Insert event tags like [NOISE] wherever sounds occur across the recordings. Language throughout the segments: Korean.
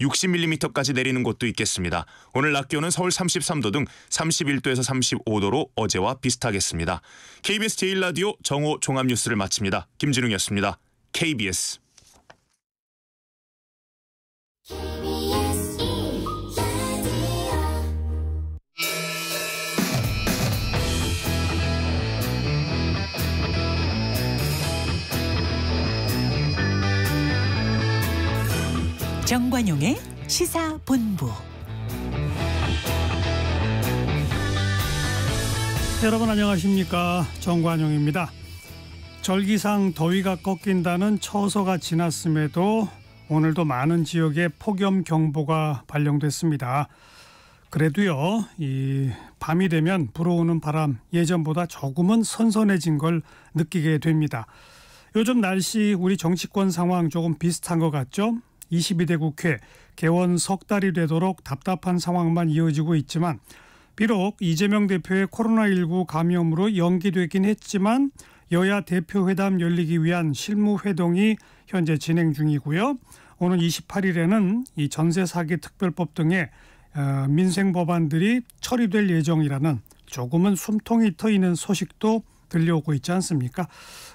60mm까지 내리는 곳도 있겠습니다. 오늘 낮 기온은 서울 33도 등 31도에서 35도로 어제와 비슷하겠습니다. KBS 제1라디오 정오 종합뉴스를 마칩니다. 김진웅이었습니다. KBS 정관용의 시사본부. 여러분 안녕하십니까 정관용입니다. 절기상 더위가 꺾인다는 처서가 지났음에도 오늘도 많은 지역에 폭염 경보가 발령됐습니다. 그래도요, 이 밤이 되면 불어오는 바람 예전보다 조금은 선선해진 걸 느끼게 됩니다. 요즘 날씨 우리 정치권 상황 조금 비슷한 것 같죠? 22대 국회 개원 석 달이 되도록 답답한 상황만 이어지고 있지만 비록 이재명 대표의 코로나19 감염으로 연기되긴 했지만 여야 대표 회담 열리기 위한 실무 회동이 현재 진행 중이고요. 오는 28일에는 이 전세 사기 특별법 등의 어, 민생 법안들이 처리될 예정이라는 조금은 숨통이 트이는 소식도 들려오고 있지 않습니까?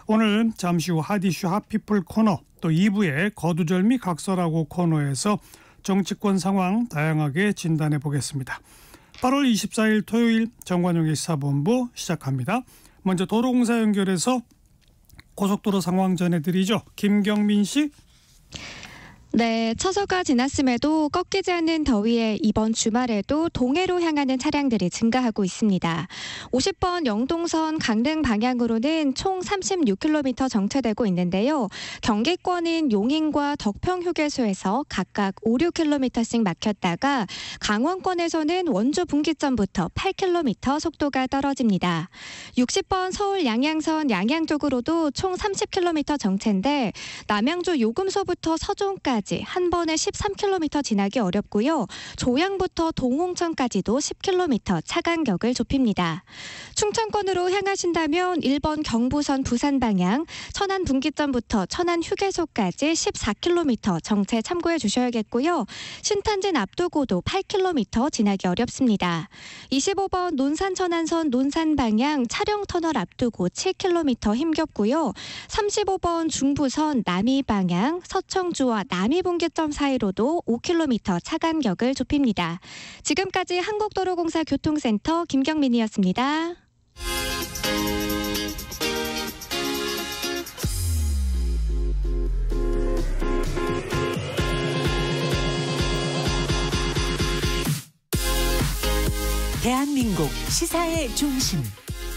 오늘 잠시 후 하디슈 핫피플 코너 또 2부의 거두절미 각설하고 코너에서 정치권 상황 다양하게 진단해 보겠습니다. 8월 24일 토요일 정관용의 시사본부 시작합니다. 먼저 도로공사 연결해서 고속도로 상황 전해드리죠. 김경민 씨. 네, 처서가 지났음에도 꺾이지 않는 더위에 이번 주말에도 동해로 향하는 차량들이 증가하고 있습니다. 50번 영동선 강릉 방향으로는 총 36km 정체되고 있는데요. 경기권인 용인과 덕평 휴게소에서 각각 5, 6km씩 막혔다가 강원권에서는 원주 분기점부터 8km 속도가 떨어집니다. 60번 서울 양양선 양양 쪽으로도 총 30km 정체인데 남양주 요금소부터 서종까지 서울까지 한 번에 13km 지나기 어렵고요. 조양부터 동홍천까지도 10km 차간격을 좁힙니다. 충청권으로 향하신다면 1번 경부선 부산 방향 천안 분기점부터 천안 휴게소까지 14km 정체 참고해 주셔야겠고요. 신탄진 앞두고도 8km 지나기 어렵습니다. 25번 논산 천안선 논산 방향 차량 터널 앞두고 7km 힘겹고요. 35번 중부선 남이 방향 서청주와 남이 분기점 사이로도 5km 차간격을 좁힙니다. 지금까지 한국도로공사 교통센터 김경민이었습니다. 대한민국 시사의 중심.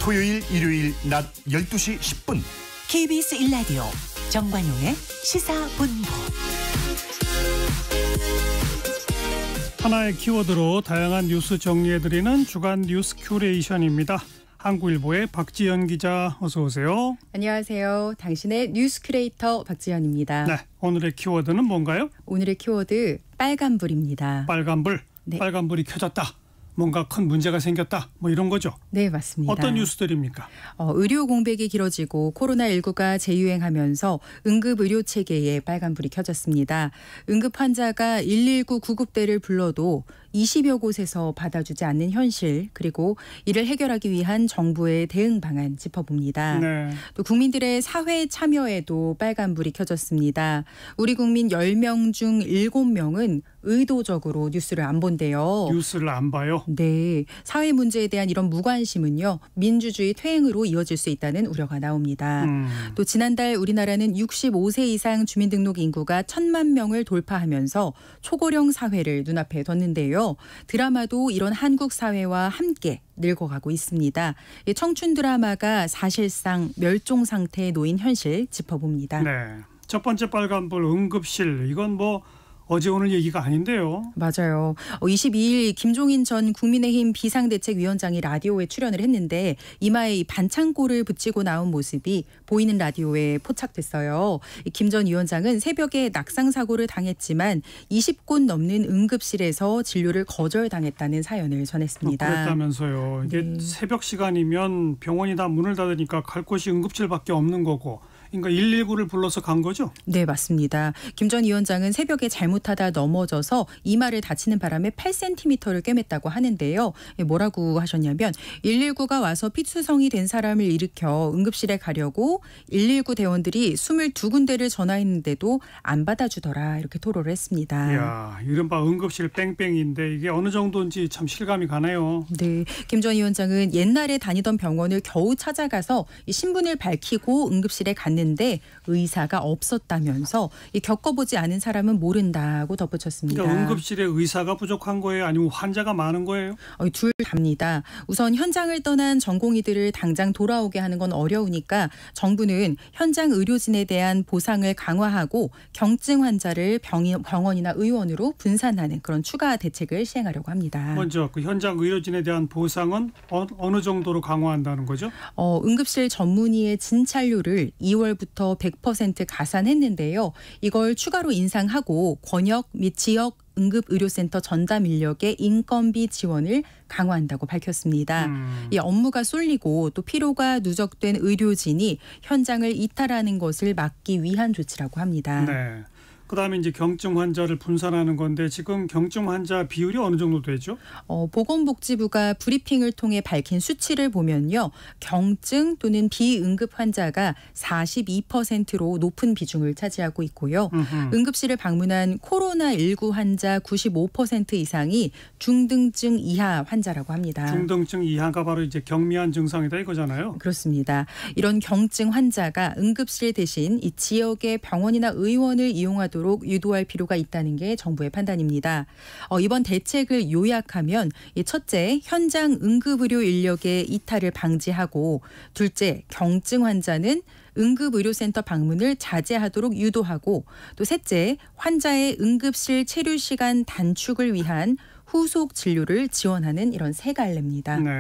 토요일 일요일 낮 12시 10분 KBS 1라디오 정관용의 시사본부 하나의 키워드로 다양한 뉴스 정리해드리는 주간 뉴스 큐레이션입니다. 한국일보의 박지연 기자 어서 오세요. 안녕하세요. 당신의 뉴스 큐레이터 박지연입니다. 네, 오늘의 키워드는 뭔가요? 오늘의 키워드 빨간불입니다. 빨간불. 네. 빨간불이 켜졌다. 뭔가 큰 문제가 생겼다 뭐 이런 거죠. 네 맞습니다. 어떤 뉴스들입니까? 어, 의료 공백이 길어지고 코로나19가 재유행하면서 응급 의료 체계에 빨간불이 켜졌습니다. 응급 환자가 119 구급대를 불러도 20여 곳에서 받아주지 않는 현실 그리고 이를 해결하기 위한 정부의 대응 방안 짚어봅니다. 네. 또 국민들의 사회 참여에도 빨간불이 켜졌습니다. 우리 국민 10명 중 7명은 의도적으로 뉴스를 안 본대요. 뉴스를 안 봐요? 네. 사회 문제에 대한 이런 무관심은요. 민주주의 퇴행으로 이어질 수 있다는 우려가 나옵니다. 음. 또 지난달 우리나라는 65세 이상 주민등록 인구가 천만 명을 돌파하면서 초고령 사회를 눈앞에 뒀는데요. 있고요. 드라마도 이런 한국 사회와 함께 늙어가고 있습니다. 청춘 드라마가 사실상 멸종 상태에 놓인 현실 짚어봅니다. 네. 첫 번째 빨간불 응급실 이건 뭐 어제 오늘 얘기가 아닌데요. 맞아요. 22일 어, 김종인 전 국민의힘 비상대책위원장이 라디오에 출연을 했는데 이마에 반창고를 붙이고 나온 모습이 보이는 라디오에 포착됐어요. 김 전 위원장은 새벽에 낙상 사고를 당했지만 20곳 넘는 응급실에서 진료를 거절당했다는 사연을 전했습니다. 아, 그랬다면서요. 이게 네. 새벽 시간이면 병원이 다 문을 닫으니까 갈 곳이 응급실밖에 없는 거고 그러니까 119를 불러서 간 거죠? 네, 맞습니다. 김 전 위원장은 새벽에 잘못하다 넘어져서 이마를 다치는 바람에 8cm를 꿰맸다고 하는데요. 예, 뭐라고 하셨냐면 119가 와서 피투성이 된 사람을 일으켜 응급실에 가려고 119 대원들이 22군데를 전화했는데도 안 받아주더라 이렇게 토로를 했습니다. 이야, 이른바 응급실 뺑뺑인데 이게 어느 정도인지 참 실감이 가네요. 네, 김 전 위원장은 옛날에 다니던 병원을 겨우 찾아가서 신분을 밝히고 응급실에 간 갔는데 의사가 없었다면서 겪어보지 않은 사람은 모른다고 덧붙였습니다. 그러니까 응급실에 의사가 부족한 거예요? 아니면 환자가 많은 거예요? 둘 답니다. 우선 현장을 떠난 전공의들을 당장 돌아오게 하는 건 어려우니까 정부는 현장 의료진에 대한 보상을 강화하고 경증 환자를 병원이나 의원으로 분산하는 그런 추가 대책을 시행하려고 합니다. 먼저 그 현장 의료진에 대한 보상은 어, 느 정도로 강화한다는 거죠? 어, 응급실 전문의의 진찰료를 2월 12월부터 100% 가산했는데요. 이걸 추가로 인상하고 권역 및 지역 응급의료센터 전담 인력의 인건비 지원을 강화한다고 밝혔습니다. 음. 이 업무가 쏠리고 또 피로가 누적된 의료진이 현장을 이탈하는 것을 막기 위한 조치라고 합니다. 네. 그다음에 이제 경증 환자를 분산하는 건데 지금 경증 환자 비율이 어느 정도 되죠? 어, 보건복지부가 브리핑을 통해 밝힌 수치를 보면요. 경증 또는 비응급 환자가 42%로 높은 비중을 차지하고 있고요. 으흠. 응급실을 방문한 코로나19 환자 95% 이상이 중등증 이하 환자라고 합니다. 중등증 이하가 바로 이제 경미한 증상이다 이거잖아요. 그렇습니다. 이런 경증 환자가 응급실 대신 이 지역의 병원이나 의원을 이용하도록 있도록 유도할 필요가 있다는 게 정부의 판단입니다. 어, 이번 대책을 요약하면 첫째, 현장 응급의료 인력의 이탈을 방지하고 둘째, 경증 환자는 응급의료센터 방문을 자제하도록 유도하고 또 셋째, 환자의 응급실 체류 시간 단축을 위한 후속 진료를 지원하는 이런 세 갈래입니다. 네.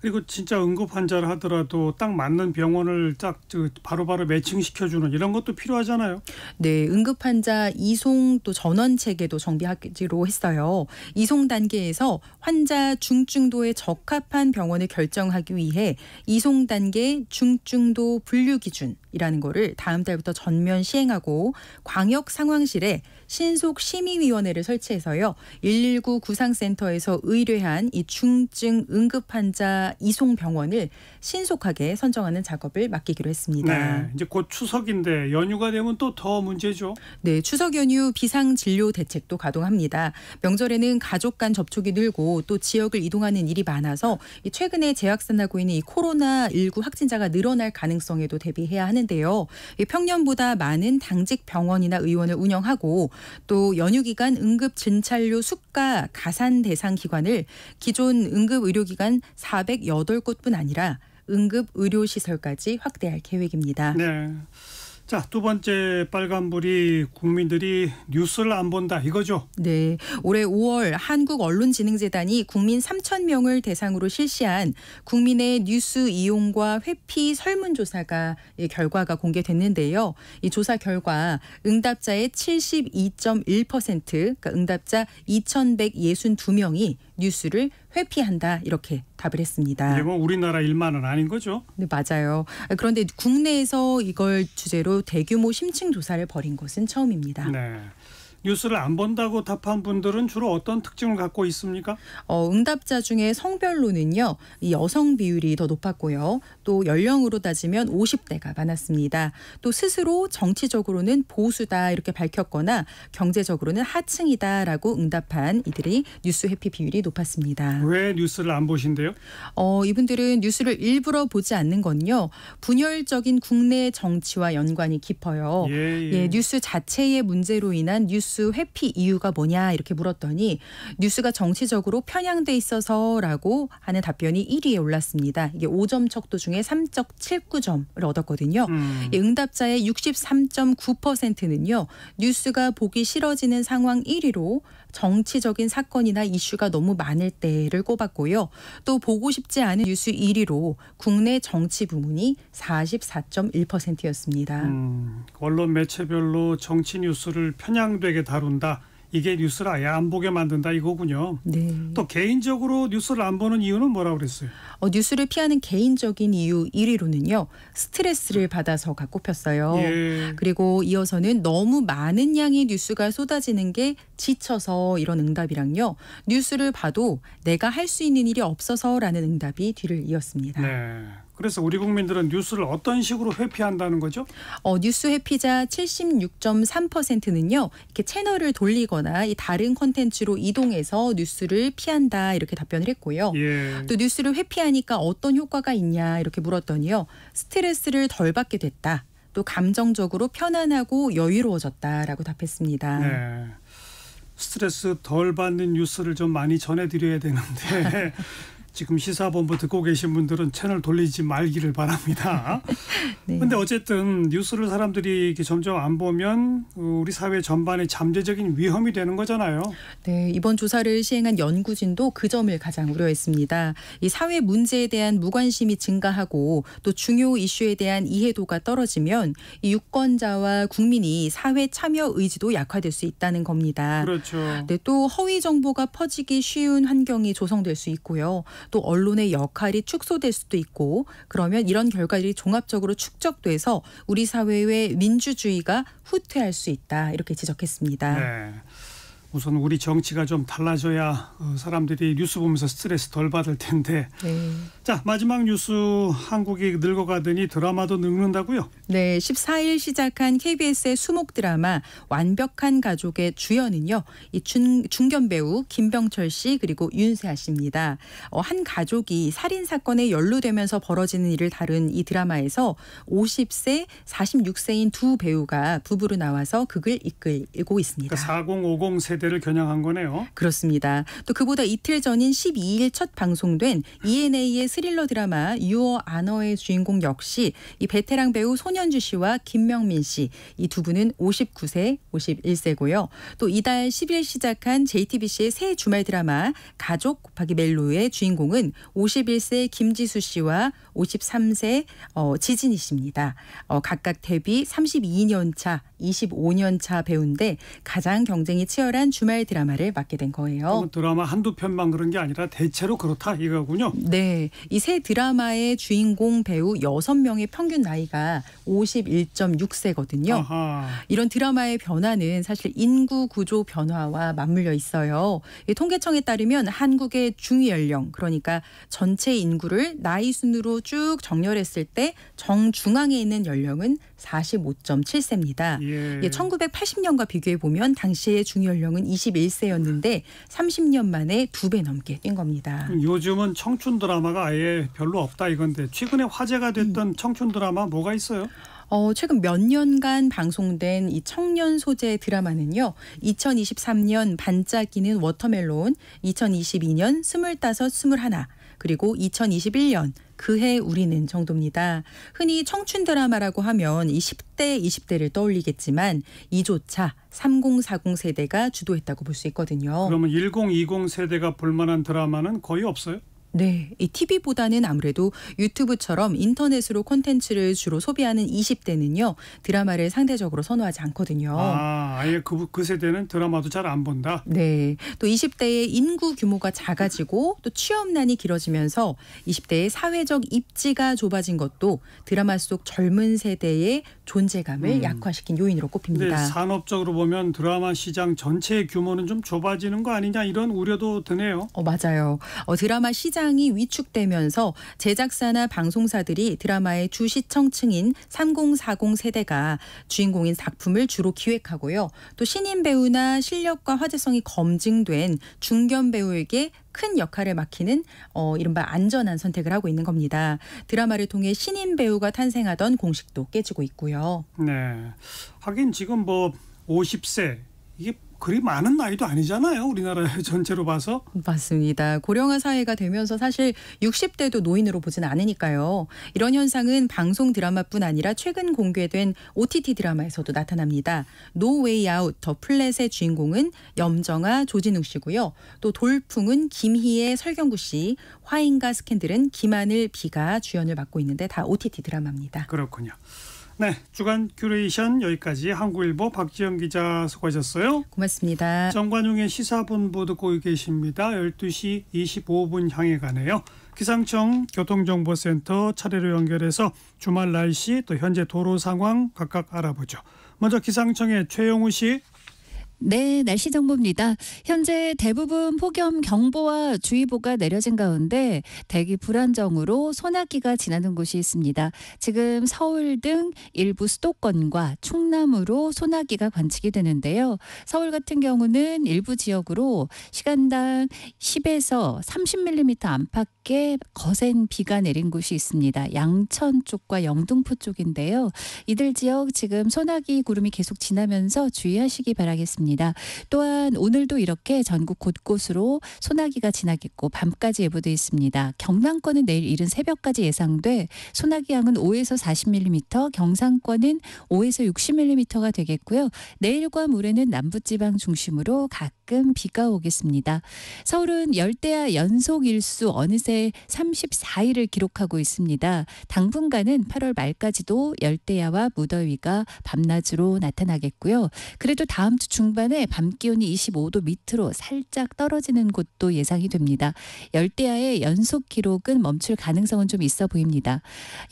그리고 진짜 응급 환자를 하더라도 딱 맞는 병원을 딱 바로바로 매칭시켜주는 이런 것도 필요하잖아요. 네, 응급 환자 이송 또 전원 체계도 정비하기로 했어요. 이송 단계에서 환자 중증도에 적합한 병원을 결정하기 위해 이송 단계 중증도 분류 기준이라는 거를 다음 달부터 전면 시행하고 광역 상황실에 신속 심의위원회를 설치해서요. 119 구상센터에서 의뢰한 이 중증 응급 환자 이송 병원을 신속하게 선정하는 작업을 맡기기로 했습니다. 네, 이제 곧 추석인데 연휴가 되면 또 더 문제죠. 네, 추석 연휴 비상 진료 대책도 가동합니다. 명절에는 가족 간 접촉이 늘고 또 지역을 이동하는 일이 많아서 최근에 재확산하고 있는 이 코로나 19 확진자가 늘어날 가능성에도 대비해야 하는데요. 평년보다 많은 당직 병원이나 의원을 운영하고 또 연휴 기간 응급 진찰료 수가 가산 대상 기관을 기존 응급 의료기관 408곳뿐 아니라 응급 의료시설까지 확대할 계획입니다. 네. 자, 두 번째 빨간불이 국민들이 뉴스를 안 본다 이거죠? 네. 올해 5월 한국 언론진흥재단이 국민 3천 명을 대상으로 실시한 국민의 뉴스 이용과 회피 설문조사가 예, 결과가 공개됐는데요. 이 조사 결과 응답자의 72.1% 그러니까 응답자 2,162명이 뉴스를 회피한다 이렇게 답을 했습니다. 이게 뭐 우리나라 일만은 아닌 거죠? 네 맞아요. 그런데 국내에서 이걸 주제로 대규모 심층 조사를 벌인 것은 처음입니다. 네. 뉴스를 안 본다고 답한 분들은 주로 어떤 특징을 갖고 있습니까? 어, 응답자 중에 성별로는요. 이 여성 비율이 더 높았고요. 또 연령으로 따지면 50대가 많았습니다. 또 스스로 정치적으로는 보수다 이렇게 밝혔거나 경제적으로는 하층이다라고 응답한 이들이 뉴스 회피 비율이 높았습니다. 왜 뉴스를 안 보신대요? 어, 이분들은 뉴스를 일부러 보지 않는 건요. 분열적인 국내 정치와 연관이 깊어요. 예, 예. 예 뉴스 자체의 문제로 인한 뉴스 뉴스 회피 이유가 뭐냐 이렇게 물었더니 뉴스가 정치적으로 편향돼 있어서라고 하는 답변이 1위에 올랐습니다. 이게 5점 척도 중에 3.79점을 얻었거든요. 음. 응답자의 63.9%는요. 뉴스가 보기 싫어지는 상황 1위로 정치적인 사건이나 이슈가 너무 많을 때를 꼽았고요. 또 보고 싶지 않은 뉴스 1위로 국내 정치 부문이 44.1%였습니다. 음, 언론 매체별로 정치 뉴스를 편향되게 다룬다. 이게 뉴스를 아예 안 보게 만든다 이거군요. 네. 또 개인적으로 뉴스를 안 보는 이유는 뭐라고 그랬어요? 어, 뉴스를 피하는 개인적인 이유 1위로는요. 스트레스를 네. 받아서가 꼽혔어요. 예. 그리고 이어서는 너무 많은 양의 뉴스가 쏟아지는 게 지쳐서 이런 응답이랑요. 뉴스를 봐도 내가 할 수 있는 일이 없어서라는 응답이 뒤를 이었습니다. 네. 그래서 우리 국민들은 뉴스를 어떤 식으로 회피한다는 거죠? 어, 뉴스 회피자 76.3%는요. 이렇게 채널을 돌리거나 이 다른 콘텐츠로 이동해서 뉴스를 피한다 이렇게 답변을 했고요. 예. 또 뉴스를 회피하니까 어떤 효과가 있냐 이렇게 물었더니요. 스트레스를 덜 받게 됐다. 또 감정적으로 편안하고 여유로워졌다라고 답했습니다. 네. 스트레스 덜 받는 뉴스를 좀 많이 전해드려야 되는데 [LAUGHS] 지금 시사본부 듣고 계신 분들은 채널 돌리지 말기를 바랍니다. 그런데 [LAUGHS] 네. 어쨌든 뉴스를 사람들이 점점 안 보면 우리 사회 전반에 잠재적인 위험이 되는 거잖아요. 네, 이번 조사를 시행한 연구진도 그 점을 가장 우려했습니다. 이 사회 문제에 대한 무관심이 증가하고 또 중요 이슈에 대한 이해도가 떨어지면 이 유권자와 국민이 사회 참여 의지도 약화될 수 있다는 겁니다. 그렇죠. 네, 또 허위 정보가 퍼지기 쉬운 환경이 조성될 수 있고요. 또 언론의 역할이 축소될 수도 있고 그러면 이런 결과들이 종합적으로 축적돼서 우리 사회의 민주주의가 후퇴할 수 있다 이렇게 지적했습니다. 네. 우선 우리 정치가 좀 달라져야 어, 사람들이 뉴스 보면서 스트레스 덜 받을 텐데 네. 자 마지막 뉴스 한국이 늙어가더니 드라마도 늙는다고요? 네, 14일 시작한 KBS의 수목 드라마 완벽한 가족의 주연은요, 이 중, 중견 배우 김병철 씨 그리고 윤세아 씨입니다. 어, 한 가족이 살인 사건에 연루되면서 벌어지는 일을 다룬 이 드라마에서 50세, 46세인 두 배우가 부부로 나와서 극을 이끌고 있습니다. 그러니까 4050 세대를 겨냥한 거네요. 그렇습니다. 또 그보다 이틀 전인 12일 첫 방송된 ENA의 스릴러 드라마 유어 아너의 주인공 역시 이 베테랑 배우 손현주 씨와 김명민 씨 이 두 분은 59세, 51세고요. 또 이달 10일 시작한 JTBC의 새 주말 드라마 가족 곱하기 멜로의 주인공은 51세 김지수 씨와 53세 어, 지진이 씨입니다. 어, 각각 데뷔 32년 차 25년 차 배우인데 가장 경쟁이 치열한 주말 드라마를 맡게 된 거예요. 드라마 한두 편만 그런 게 아니라 대체로 그렇다 이거군요. 네. 이 새 드라마의 주인공 배우 6명의 평균 나이가 51.6세거든요. 아하. 이런 드라마의 변화는 사실 인구 구조 변화와 맞물려 있어요. 통계청에 따르면 한국의 중위 연령 그러니까 전체 인구를 나이 순으로 쭉 정렬했을 때 정중앙에 있는 연령은 45.7세입니다. 예. 예, 1980년과 비교해 보면 당시의 중연령은 21세였는데 30년 만에 두 배 넘게 뛴 겁니다. 음, 요즘은 청춘 드라마가 아예 별로 없다 이건데 최근에 화제가 음. 됐던 음. 청춘 드라마 뭐가 있어요? 어, 최근 몇 년간 방송된 이 청년 소재 드라마는요. 2023년 반짝이는 워터멜론, 2022년 25, 21, 그리고 2021년 그해 우리는 정도입니다. 흔히 청춘 드라마라고 하면 2 0대 20대를 떠올리겠지만 이조차 3040 세대가 주도했다고 볼 수 있거든요. 그러면 1020 세대가 볼만한 드라마는 거의 없어요? 네, 이 TV보다는 아무래도 유튜브처럼 인터넷으로 콘텐츠를 주로 소비하는 20대는요 드라마를 상대적으로 선호하지 않거든요. 아, 아예 그, 그 세대는 드라마도 잘 안 본다. 네, 또 20대의 인구 규모가 작아지고 또 취업난이 길어지면서 20대의 사회적 입지가 좁아진 것도 드라마 속 젊은 세대의 존재감을 음. 약화시킨 요인으로 꼽힙니다. 네, 산업적으로 보면 드라마 시장 전체의 규모는 좀 좁아지는 거 아니냐 이런 우려도 드네요. 어, 맞아요. 어, 드라마 시장 시장이 위축되면서 제작사나 방송사들이 드라마의 주시청층인 3040 세대가 주인공인 작품을 주로 기획하고요. 또 신인 배우나 실력과 화제성이 검증된 중견 배우에게 큰 역할을 맡기는 어, 이른바 안전한 선택을 하고 있는 겁니다. 드라마를 통해 신인 배우가 탄생하던 공식도 깨지고 있고요. 네. 하긴 지금 뭐 50세 이게 그리 많은 나이도 아니잖아요. 우리나라 [LAUGHS] 전체로 봐서. 맞습니다. 고령화 사회가 되면서 사실 60대도 노인으로 보진 않으니까요. 이런 현상은 방송 드라마뿐 아니라 최근 공개된 OTT 드라마에서도 나타납니다. 노웨이 아웃 더 플랫의 주인공은 염정아 조진욱 씨고요. 또 돌풍은 김희애 설경구 씨, 화인과 스캔들은 김하늘 비가 주연을 맡고 있는데 다 OTT 드라마입니다. 그렇군요. 네, 주간 큐레이션 여기까지 한국일보 박지영 기자 수고하셨어요. 고맙습니다. 정관용의 시사본부 듣고 계십니다. 12시 25분 향해 가네요. 기상청 교통정보센터 차례로 연결해서 주말 날씨 또 현재 도로 상황 각각 알아보죠. 먼저 기상청의 최영우 씨. 네, 날씨 정보입니다. 현재 대부분 폭염 경보와 주의보가 내려진 가운데 대기 불안정으로 소나기가 지나는 곳이 있습니다. 지금 서울 등 일부 수도권과 충남으로 소나기가 관측이 되는데요. 서울 같은 경우는 일부 지역으로 시간당 10에서 30mm 안팎의 거센 비가 내린 곳이 있습니다. 양천 쪽과 영등포 쪽인데요. 이들 지역 지금 소나기 구름이 계속 지나면서 주의하시기 바라겠습니다. 있습니다. 또한 오늘도 이렇게 전국 곳곳으로 소나기가 지나겠고 밤까지 예보돼 있습니다. 경남권은 내일 이른 새벽까지 예상돼 소나기 양은 5에서 40mm, 경상권은 5에서 60mm가 되겠고요. 내일과 모레는 남부지방 중심으로 각 가끔 비가 오겠습니다. 서울은 열대야 연속 일수 어느새 34일을 기록하고 있습니다. 당분간은 8월 말까지도 열대야와 무더위가 밤낮으로 나타나겠고요. 그래도 다음 주 중반에 밤 기온이 25도 밑으로 살짝 떨어지는 곳도 예상이 됩니다. 열대야의 연속 기록은 멈출 가능성은 좀 있어 보입니다.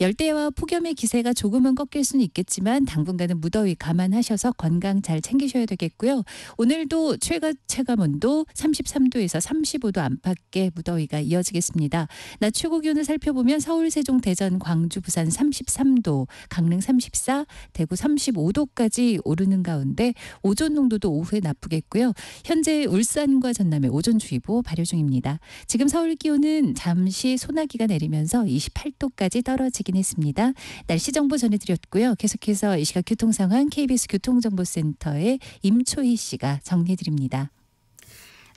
열대야와 폭염의 기세가 조금은 꺾일 수는 있겠지만 당분간은 무더위 감안하셔서 건강 잘 챙기셔야 되겠고요. 오늘도 최가 체감온도 33도에서 35도 안팎의 무더위가 이어지겠습니다. 낮 최고 기온을 살펴보면 서울, 세종, 대전, 광주, 부산 33도, 강릉 34, 대구 35도까지 오르는 가운데 오존 농도도 오후에 나쁘겠고요. 현재 울산과 전남에 오존주의보 발효 중입니다. 지금 서울 기온은 잠시 소나기가 내리면서 28도까지 떨어지긴 했습니다. 날씨 정보 전해드렸고요. 계속해서 이 시각 교통 상황 KBS 교통정보센터의 임초희 씨가 정리해드립니다.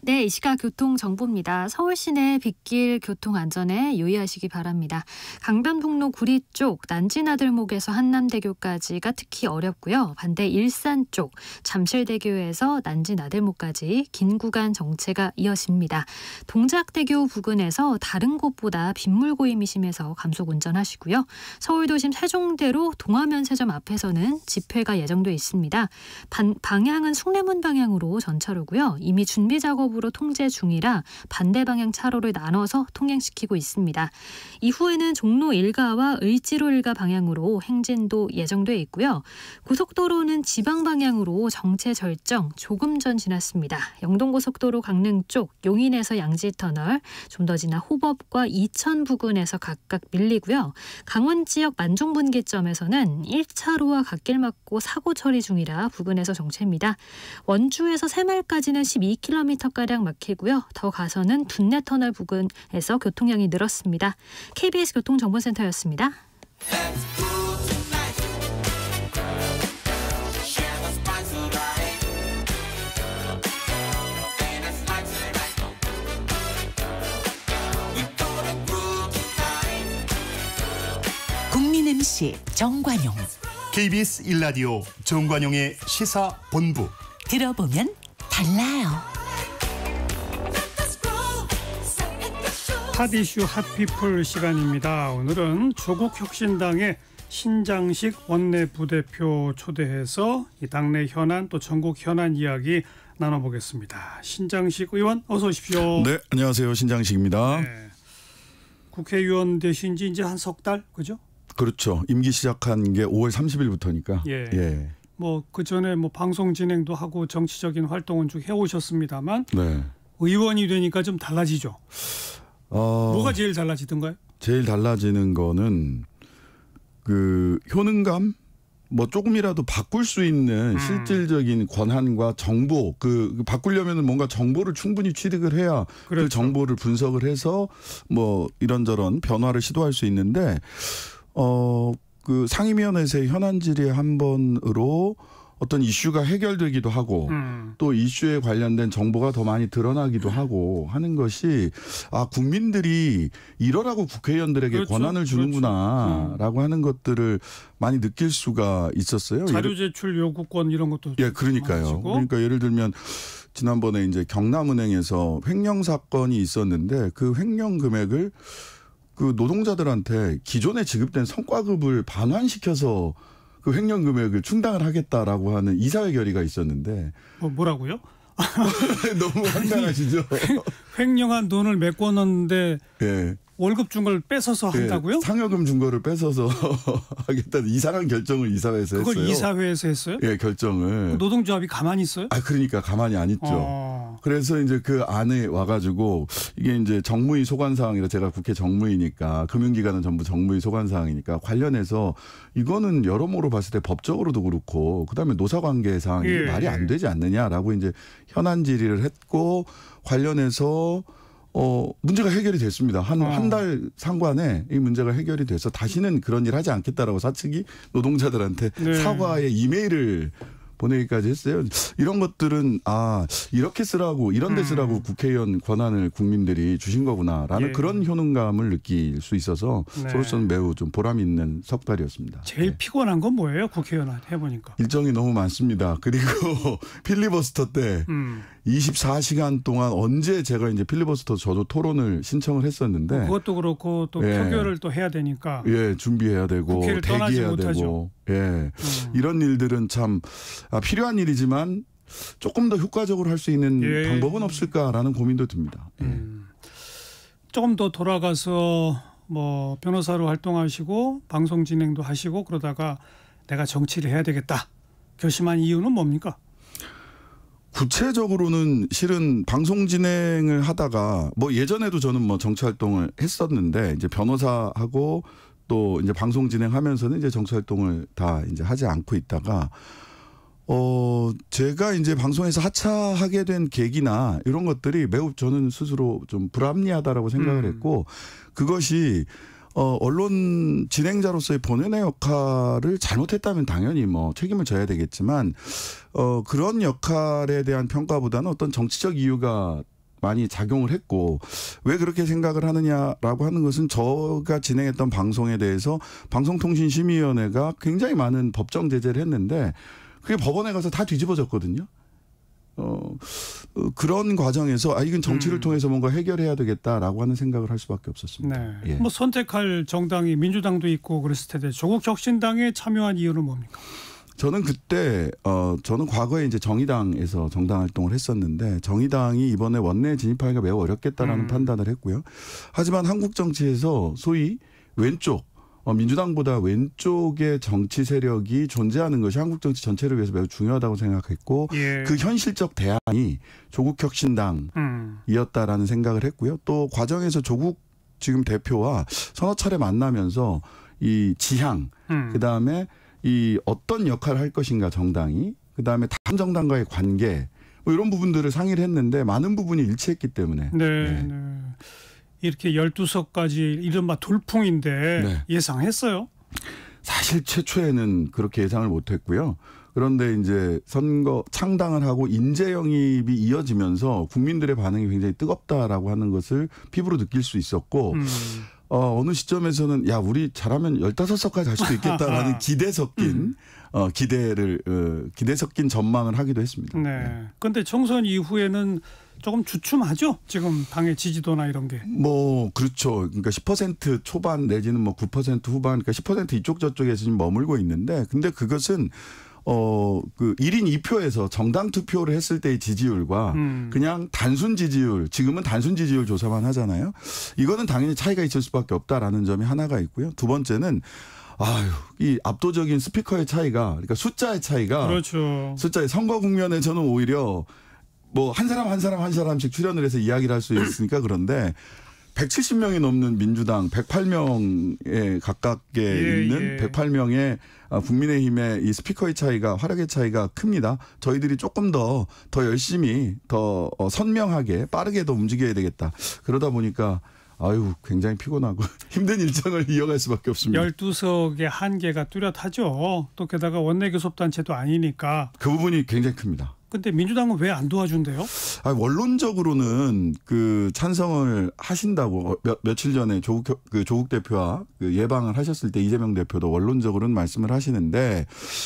네, 이 시각 교통 정보입니다. 서울 시내 빗길 교통 안전에 유의하시기 바랍니다. 강변북로 구리 쪽 난지나들목에서 한남대교까지가 특히 어렵고요. 반대 일산 쪽 잠실대교에서 난지나들목까지 긴 구간 정체가 이어집니다. 동작대교 부근에서 다른 곳보다 빗물 고임이 심해서 감속 운전하시고요. 서울 도심 세종대로 동화면세점 앞에서는 집회가 예정돼 있습니다. 반, 방향은 숭례문 방향으로 전차로고요. 이미 준비 작업 단으로 통제 중이라 반대 방향 차로를 나눠서 통행시키고 있습니다. 이후에는 종로 일가와 을지로 일가 방향으로 행진도 예정돼 있고요. 고속도로는 지방 방향으로 정체 절정 조금 전 지났습니다. 영동고속도로 강릉 쪽 용인에서 양지터널 좀 더 지나 호법과 이천 부근에서 각각 밀리고요. 강원 지역 만종분기점에서는 1차로와 갓길 맞고 사고 처리 중이라 부근에서 정체입니다. 원주에서 새말까지는 12km까지 가량 막히고요. 더 가서는 둔내터널 부근에서 교통량이 늘었습니다. KBS 교통정보센터였습니다. 국민 MC 정관용 KBS 일라디오 정관용의 시사본부 들어보면 달라요. 핫 이슈 핫피플 시간입니다. 오늘은 조국혁신당의 신장식 원내 부대표 초대해서 이 당내 현안 또 전국 현안 이야기 나눠보겠습니다. 신장식 의원 어서 오십시오. 네, 안녕하세요. 신장식입니다. 네. 국회의원 되신 지 이제 한 석 달, 그죠? 그렇죠. 임기 시작한 게 5월 30일부터니까. 예. 예. 뭐그 전에 뭐 방송 진행도 하고 정치적인 활동은 쭉 해오셨습니다만 네. 의원이 되니까 좀 달라지죠. 어, 뭐가 제일 달라지던가요? 제일 달라지는 거는 그 효능감 뭐 조금이라도 바꿀 수 있는 음. 실질적인 권한과 정보 그 바꾸려면은 뭔가 정보를 충분히 취득을 해야 그 그렇죠. 그 정보를 분석을 해서 뭐 이런저런 변화를 시도할 수 있는데 어 그 상임위원회에서의 현안 질의 한 번으로 어떤 이슈가 해결되기도 하고 음. 또 이슈에 관련된 정보가 더 많이 드러나기도 음. 하고 하는 것이 아 국민들이 이러라고 국회의원들에게 그렇죠. 권한을 주는구나라고 그렇죠. 음. 하는 것들을 많이 느낄 수가 있었어요. 자료 제출 요구권 이런 것도 예 그러니까요. 많시고 그러니까 예를 들면 지난번에 이제 경남은행에서 횡령 사건이 있었는데 그 횡령 금액을 그 노동자들한테 기존에 지급된 성과급을 반환시켜서 그 횡령 금액을 충당을 하겠다라고 하는 이사회 결의가 있었는데 뭐, 뭐라고요? [LAUGHS] 너무 황당하시죠? 횡령한 돈을 메꿔놨는데 예. 월급 준걸 뺏어서 네, 한다고요? 상여금 준 거를 뺏어서 [LAUGHS] 하겠다는 이상한 결정을 이사회에서 그걸 했어요. 그걸 이사회에서 했어요? 예, 네, 결정을. 그 노동조합이 가만히 있어요? 아, 그러니까 가만히 안 있죠. 어. 그래서 이제 그 안에 와가지고 이게 이제 정무위 소관 사항이라 제가 국회 정무위니까 금융기관은 전부 정무위 소관 사항이니까 관련해서 이거는 여러모로 봤을 때 법적으로도 그렇고 그다음에 노사관계 사항이 예. 말이 안 되지 않느냐라고 이제 현안 질의를 했고 관련해서 어, 문제가 해결이 됐습니다. 한, 어. 한달 상관에 이 문제가 해결이 돼서 다시는 그런 일 하지 않겠다라고 사측이 노동자들한테 네. 사과의 이메일을 보내기까지 했어요. 이런 것들은 아 이렇게 쓰라고 이런 데 음. 쓰라고 음. 국회의원 권한을 국민들이 주신 거구나라는 예. 그런 효능감을 느낄 수 있어서 네. 서로서는 매우 좀 보람 있는 석달이었습니다. 제일 네. 피곤한 건 뭐예요? 국회의원 해보니까 일정이 너무 많습니다. 그리고 [LAUGHS] 필리버스터 때. 음. 24시간 동안 언제 제가 이제 필리버스터 저도 토론을 신청을 했었는데 뭐 그것도 그렇고 또 예. 표결을 또 해야 되니까 예 준비해야 되고 대기해야 되고 예 음. 이런 일들은 참 아, 필요한 일이지만 조금 더 효과적으로 할 수 있는 예. 방법은 없을까라는 고민도 듭니다. 음. 조금 더 돌아가서 뭐 변호사로 활동하시고 방송 진행도 하시고 그러다가 내가 정치를 해야 되겠다 결심한 이유는 뭡니까? 구체적으로는 실은 방송 진행을 하다가 뭐 예전에도 저는 뭐 정치 활동을 했었는데 이제 변호사하고 또 이제 방송 진행하면서는 이제 정치 활동을 다 이제 하지 않고 있다가 어 제가 이제 방송에서 하차하게 된 계기나 이런 것들이 매우 저는 스스로 좀 불합리하다라고 생각을 음. 했고 그것이 어, 언론 진행자로서의 본연의 역할을 잘못했다면 당연히 뭐 책임을 져야 되겠지만 어, 그런 역할에 대한 평가보다는 어떤 정치적 이유가 많이 작용을 했고 왜 그렇게 생각을 하느냐라고 하는 것은 저가 진행했던 방송에 대해서 방송통신심의위원회가 굉장히 많은 법정 제재를 했는데 그게 법원에 가서 다 뒤집어졌거든요. 어, 어, 그런 과정에서 아 이건 정치를 음. 통해서 뭔가 해결해야 되겠다라고 하는 생각을 할 수밖에 없었습니다. 네. 예. 뭐 선택할 정당이 민주당도 있고 그랬을 텐데 조국 혁신당에 참여한 이유는 뭡니까? 저는 그때 어 저는 과거에 이제 정의당에서 정당 활동을 했었는데 정의당이 이번에 원내 에 진입하기가 매우 어렵겠다라는 음. 판단을 했고요. 하지만 한국 정치에서 소위 왼쪽 어, 민주당보다 왼쪽의 정치 세력이 존재하는 것이 한국 정치 전체를 위해서 매우 중요하다고 생각했고 예. 그 현실적 대안이 조국 혁신당이었다라는 음. 생각을 했고요. 또 과정에서 조국 지금 대표와 서너 차례 만나면서 이 지향 음. 그다음에 이 어떤 역할을 할 것인가 정당이 그다음에 다른 정당과의 관계 뭐 이런 부분들을 상의를 했는데 많은 부분이 일치했기 때문에 네. 네. 네. 이렇게 12석까지 이른바 돌풍인데 네. 예상했어요? 사실 최초에는 그렇게 예상을 못 했고요. 그런데 이제 선거 창당을 하고 인재 영입이 이어지면서 국민들의 반응이 굉장히 뜨겁다라고 하는 것을 피부로 느낄 수 있었고 음. 어, 어느 시점에서는 야 우리 잘하면 15석까지 할 수도 있겠다라는 [LAUGHS] 기대 섞인 음. 어, 기대를 어, 기대 섞인 전망을 하기도 했습니다. 네. 네. 근데 총선 이후에는 조금 주춤하죠. 지금 당의 지지도나 이런 게. 뭐 그렇죠. 그러니까 10% 초반 내지는 뭐 9% 후반 그러니까 10% 이쪽 저쪽에서 지금 머물고 있는데 근데 그것은 어, 그 1인 2표에서 정당 투표를 했을 때의 지지율과 음. 그냥 단순 지지율, 지금은 단순 지지율 조사만 하잖아요. 이거는 당연히 차이가 있을 수밖에 없다라는 점이 하나가 있고요. 두 번째는 아유, 이 압도적인 스피커의 차이가, 그러니까 숫자의 차이가. 그렇죠. 숫자의 선거 국면에 저는 오히려 뭐한 사람 한 사람 한 사람씩 출연을 해서 이야기를 할 수 있으니까 그런데 170명이 넘는 민주당 108명에 가깝게 예, 있는 예. 108명의 아, 국민의힘의 이 스피커의 차이가 활약의 차이가 큽니다. 저희들이 조금 더더 더 열심히 더 어, 선명하게 빠르게 더 움직여야 되겠다. 그러다 보니까 아유 굉장히 피곤하고 [LAUGHS] 힘든 일정을 이어갈 수밖에 없습니다. 12석의 한계가 뚜렷하죠. 또 게다가 원내 교섭단체도 아니니까 그 부분이 굉장히 큽니다. 근데 민주당은 왜 안 도와준대요? 아니, 원론적으로는 그 찬성을 하신다고 며, 어, 며칠 전에 조국, 그 조국 대표와 그 예방을 하셨을 때 이재명 대표도 원론적으로는 말씀을 하시는데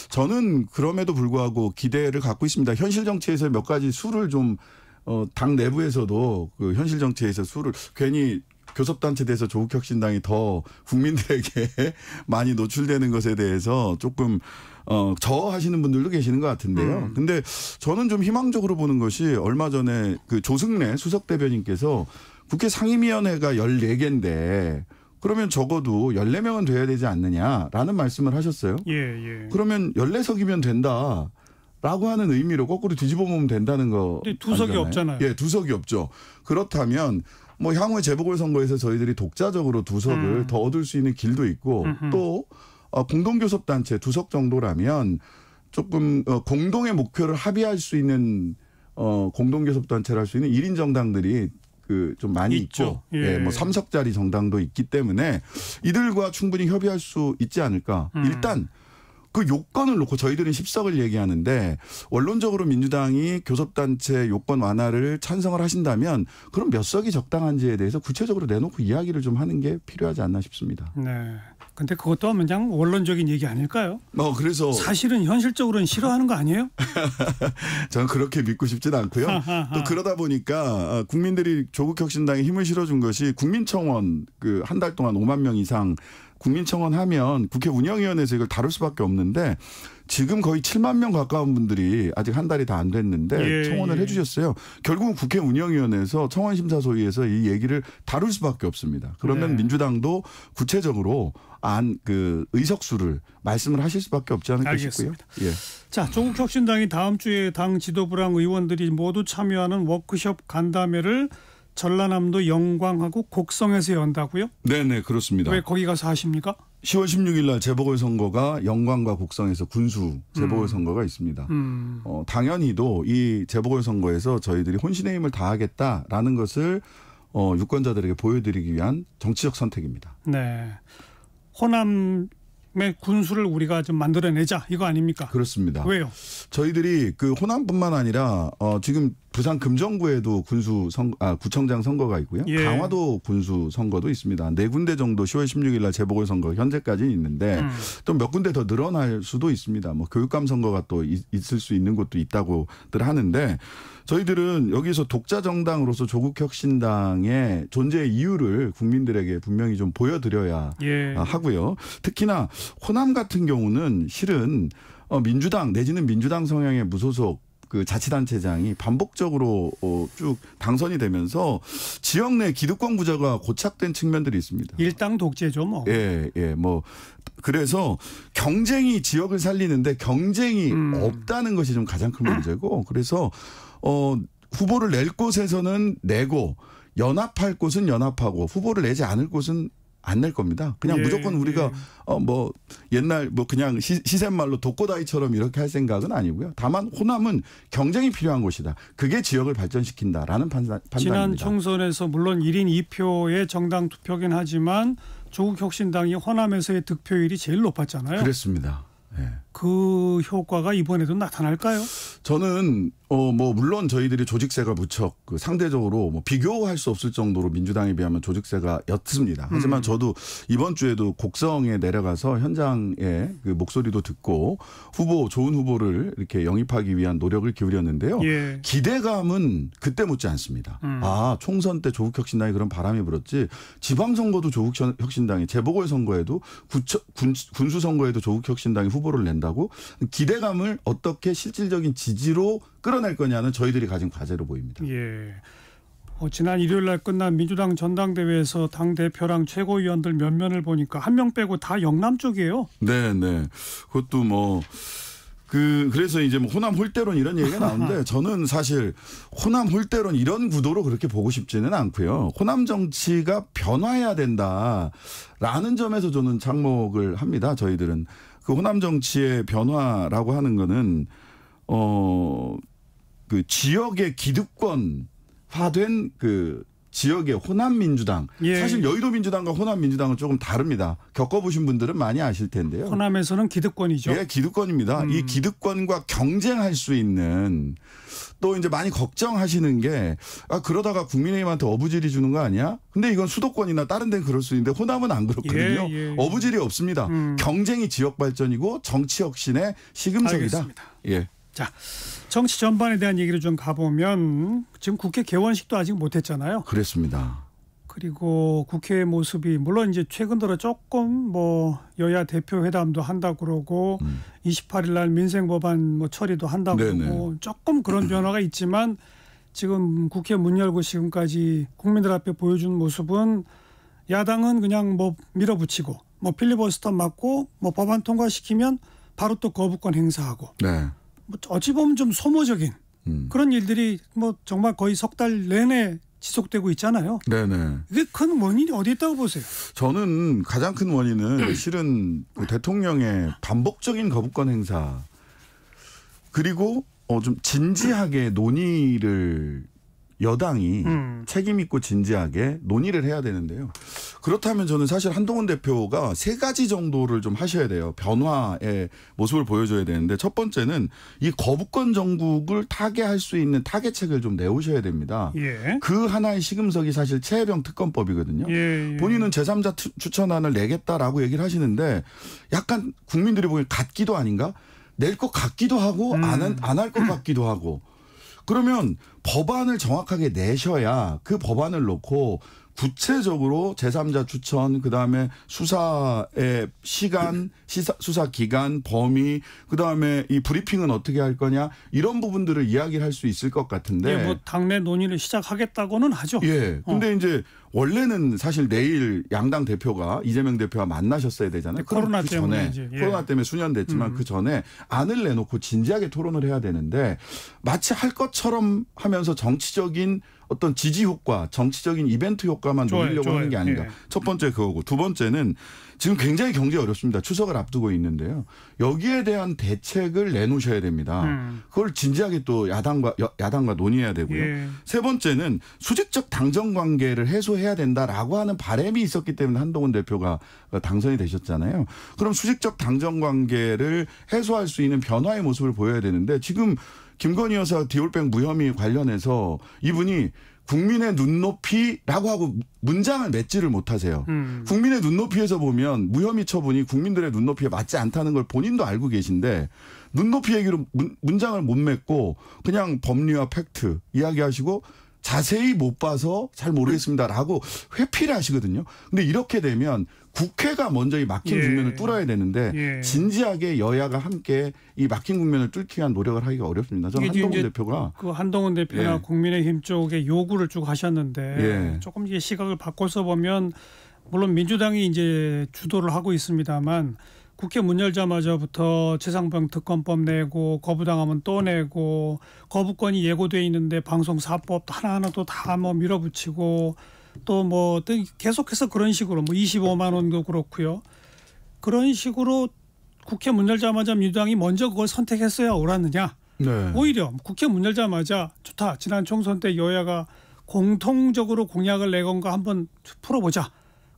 저는 그럼에도 불구하고 기대를 갖고 있습니다. 현실 정치에서 몇 가지 수를 좀 어, 당 내부에서도 그 현실 정치에서 수를 괜히 교섭단체 돼서 조국혁신당이 더 국민들에게 [LAUGHS] 많이 노출되는 것에 대해서 조금 어, 저하시는 분들도 계시는 것 같은데요. 음. 근데 저는 좀 희망적으로 보는 것이 얼마 전에 그 조승래 수석 대변인께서 국회 상임위원회가 열네 개인데 그러면 적어도 열네 명은 돼야 되지 않느냐라는 말씀을 하셨어요. 예, 예. 그러면 열네 석이면 된다. 라고 하는 의미로 거꾸로 뒤집어 보면 된다는 거. 근데 두석이 없잖아요. 예, 두석이 없죠. 그렇다면 뭐 향후에 재보궐 선거에서 저희들이 독자적으로 두석을 음. 더 얻을 수 있는 길도 있고 음흠. 또 어, 공동교섭단체 두 석 정도라면 조금 어, 공동의 목표를 합의할 수 있는 어, 공동교섭단체를 할 수 있는 1인 정당들이 그 좀 많이 있죠. 있고 예. 예. 뭐 3석짜리 정당도 있기 때문에 이들과 충분히 협의할 수 있지 않을까. 음. 일단 그 요건을 놓고 저희들은 십석을 얘기하는데 원론적으로 민주당이 교섭단체 요건 완화를 찬성을 하신다면 그럼 몇 석이 적당한지에 대해서 구체적으로 내놓고 이야기를 좀 하는 게 필요하지 않나 싶습니다. 네. 근데 그것도 그냥 원론적인 얘기 아닐까요? 어, 그래서 사실은 현실적으로는 싫어하는 거 아니에요? [LAUGHS] 저는 그렇게 믿고 싶진 않고요. [LAUGHS] 또 그러다 보니까 아, 국민들이 조국 혁신당에 힘을 실어준 것이 국민청원 그 한 달 동안 5만 명 이상 국민청원 하면 국회 운영위원회에서 이걸 다룰 수밖에 없는데 지금 거의 7만 명 가까운 분들이 아직 한 달이 다 안 됐는데 예, 청원을 예. 해주셨어요. 결국은 국회 운영위원회에서 청원심사소위에서 이 얘기를 다룰 수밖에 없습니다. 그러면 네. 민주당도 구체적으로 안 그 의석수를 말씀을 하실 수밖에 없지 않을까 알겠습니다. 싶고요. 예. 자, 조국혁신당이 다음 주에 당 지도부랑 의원들이 모두 참여하는 워크숍 간담회를 전라남도 영광하고 곡성에서 연다고요? 네네 그렇습니다. 왜 거기 가서 하십니까? 10월 16일 날 재보궐선거가 영광과 곡성에서 군수 음. 재보궐선거가 음. 있습니다. 음. 어, 당연히도 이 재보궐선거에서 저희들이 혼신의 힘을 다하겠다라는 것을 어, 유권자들에게 보여드리기 위한 정치적 선택입니다. 네. 호남 의 군수를 우리가 좀 만들어내자 이거 아닙니까? 그렇습니다. 왜요? 저희들이 그 호남뿐만 아니라 어, 지금 부산 금정구에도 군수 선 아, 구청장 선거가 있고요. 예. 강화도 군수 선거도 있습니다. 네 군데 정도 10월 16일 날 재보궐 선거 현재까지는 있는데 음. 또몇 군데 더 늘어날 수도 있습니다. 뭐 교육감 선거가 또 있, 을수 있는 곳도 있다고들 하는데 저희들은 여기서 독자 정당으로서 조국 혁신당의 존재 이유를 국민들에게 분명히 좀 보여드려야 예. 아, 하고요. 특히나 호남 같은 경우는 실은 어, 민주당 내지는 민주당 성향의 무소속 그 자치단체장이 반복적으로 어, 쭉 당선이 되면서 지역 내 기득권 구조가 고착된 측면들이 있습니다. 일당 독재죠, 뭐. 예, 예, 뭐 그래서 경쟁이 지역을 살리는데 경쟁이 음. 없다는 것이 좀 가장 큰 문제고 그래서 어 후보를 낼 곳에서는 내고 연합할 곳은 연합하고 후보를 내지 않을 곳은 안낼 겁니다. 그냥 예, 무조건 우리가 예. 어뭐 옛날 뭐 그냥 시, 샘말로 독고다이처럼 이렇게 할 생각은 아니고요. 다만 호남은 경쟁이 필요한 곳이다. 그게 지역을 발전시킨다라는 판단, 판단입니다. 지난 총선에서 물론 1인 2표의 정당 투표긴 하지만 조국 혁신당이 호남에서의 득표율이 제일 높았잖아요. 그렇습니다. 예. 그 효과가 이번에도 나타날까요? 저는 어 뭐 물론 저희들이 조직세가 무척 그 상대적으로 뭐 비교할 수 없을 정도로 민주당에 비하면 조직세가 옅습니다 음. 하지만 음. 저도 이번 주에도 곡성에 내려가서 현장의 그 목소리도 듣고 후보 좋은 후보를 이렇게 영입하기 위한 노력을 기울였는데요. 예. 기대감은 그때 못지 않습니다. 음. 아 총선 때 조국혁신당이 그런 바람이 불었지 지방선거도 조국혁신당이 재보궐선거에도 군수선거에도 조국혁신당이 후보를 낸다. 거다고 기대감을 어떻게 실질적인 지지로 끌어낼 거냐는 저희들이 가진 과제로 보입니다. 예. 어, 지난 일요일 날 끝난 민주당 전당대회에서 당 대표랑 최고위원들 몇 면을 보니까 한 명 빼고 다 영남 쪽이에요. 네, 네. 그것도 뭐. 그 그래서 이제 뭐 호남 홀대론 이런 얘기가 나오는데 [LAUGHS] 저는 사실 호남 홀대론 이런 구도로 그렇게 보고 싶지는 않고요. 호남 정치가 변화해야 된다라는 점에서 저는 장목을 합니다. 저희들은 그 호남 정치의 변화라고 하는 거는 어그 지역의 기득권화된 그 지역의 호남 민주당 예. 사실 여의도 민주당과 호남 민주당은 조금 다릅니다. 겪어보신 분들은 많이 아실 텐데요. 호남에서는 기득권이죠. 예, 기득권입니다. 음. 이 기득권과 경쟁할 수 있는 또 이제 많이 걱정하시는 게 아 그러다가 국민의힘한테 어부질이 주는 거 아니야? 근데 이건 수도권이나 다른 데는 그럴 수 있는데 호남은 안 그렇거든요. 예, 예, 예. 어부질이 없습니다. 음. 경쟁이 지역 발전이고 정치 혁신의 시금석이다. 알겠습니다. 예. 자, 정치 전반에 대한 얘기를 좀 가보면 지금 국회 개원식도 아직 못했잖아요. 그렇습니다 그리고 국회의 모습이 물론 이제 최근 들어 조금 뭐 여야 대표 회담도 한다 그러고 음. 28일 날 민생 법안 뭐 처리도 한다고 하고 뭐 조금 그런 [CLEARS THROAT] 변화가 있지만 지금 국회 문 열고 지금까지 국민들 앞에 보여준 모습은 야당은 그냥 뭐 밀어붙이고 뭐 필리버스터 맞고 뭐 법안 통과시키면 바로 또 거부권 행사하고 네. 뭐 어찌 보면 좀 소모적인 음. 그런 일들이 뭐 정말 거의 석 달 내내 지속되고 있잖아요. 네네. 이게 큰 원인이 어디 있다고 보세요? 저는 가장 큰 원인은 [CLEARS THROAT] 실은 그 대통령의 반복적인 거부권 행사 그리고 어좀 진지하게 논의를 여당이 음. 책임 있고 진지하게 논의를 해야 되는데요. 그렇다면 저는 사실 한동훈 대표가 세 가지 정도를 좀 하셔야 돼요. 변화의 모습을 보여줘야 되는데 첫 번째는 이 거부권 정국을 타개할 수 있는 타개책을 좀 내오셔야 됩니다. 예. 그 하나의 시금석이 사실 최혜병 특검법이거든요. 예, 예. 본인은 제3자 추천안을 내겠다라고 얘기를 하시는데 약간 국민들이 보기엔 같기도 아닌가? 낼 것 같기도 하고 음. 안 안 할것 안 음. 같기도 하고 그러면 법안을 정확하게 내셔야 그 법안을 놓고 구체적으로 제3자 추천, 그 다음에 수사의 시간, 시사, 수사 기간, 범위, 그 다음에 이 브리핑은 어떻게 할 거냐, 이런 부분들을 이야기할수 있을 것 같은데. 예, 뭐, 당내 논의를 시작하겠다고는 하죠. 예. 어. 근데 어. 이제 원래는 사실 내일 양당 대표가 이재명 대표와 만나셨어야 되잖아요. 코로나 그 때문에 전에 예. 코로나 때문에 수년됐지만 음. 그 전에 안을 내놓고 진지하게 토론을 해야 되는데 마치 할 것처럼 하면서 정치적인 어떤 지지 효과, 정치적인 이벤트 효과만 좋아 노리려고 하는 게 아닌가. 예. 첫 번째 그거고 두 번째는 지금 굉장히 경제 어렵습니다. 추석을 앞두고 있는데요. 여기에 대한 대책을 내놓으셔야 됩니다. 음. 그걸 진지하게 또 야당과 야당과 논의해야 되고요. 예. 세 번째는 수직적 당정 관계를 해소해야 된다라고 하는 바램이 있었기 때문에 한동훈 대표가 당선이 되셨잖아요. 그럼 수직적 당정 관계를 해소할 수 있는 변화의 모습을 보여야 되는데 지금 김건희 여사 디올백 무혐의 관련해서 이분이 국민의 눈높이라고 하고 문장을 맺지를 못하세요. 음. 국민의 눈높이에서 보면 무혐의 처분이 국민들의 눈높이에 맞지 않다는 걸 본인도 알고 계신데 눈높이 얘기로 문, 장을못 맺고 그냥 법리와 팩트 이야기하시고 자세히 못 봐서 잘 모르겠습니다라고 회피를 하시거든요. 근데 이렇게 되면 국회가 먼저 이 막힌 예. 국면을 뚫어야 되는데 예. 진지하게 여야가 함께 이 막힌 국면을 뚫기 위한 노력을 하기가 어렵습니다. 저는 한동훈 대표가 그 한동훈 대표나 예. 국민의힘 쪽에 요구를 쭉 하셨는데 예. 조금 이제 시각을 바꿔서 보면 물론 민주당이 이제 주도를 하고 있습니다만 국회 문 열자마자부터 최상병 특검법 내고 거부당하면 또 내고 거부권이 예고돼 있는데 방송 사법 하나하나 또 다 뭐 밀어붙이고 또뭐 계속해서 그런 식으로 뭐 25만 원도 그렇고요. 그런 식으로 국회 문 열자마자 민주당이 먼저 그걸 선택했어야 옳았느냐. 네. 오히려 국회 문 열자마자 좋다. 지난 총선 때 여야가 공통적으로 공약을 내건가 한번 풀어보자.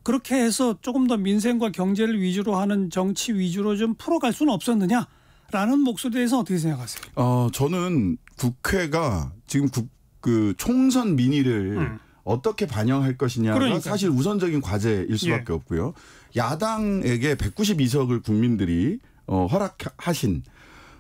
그렇게 해서 조금 더 민생과 경제를 위주로 하는 정치 위주로 좀 풀어갈 수는 없었느냐? 라는 목소리에 대해서 어떻게 생각하세요? 어, 저는 국회가 지금 국, 그 총선 민의를 음. 어떻게 반영할 것이냐가 그러니까. 사실 우선적인 과제일 수밖에 예. 없고요. 야당에게 192석을 국민들이 어, 허락하신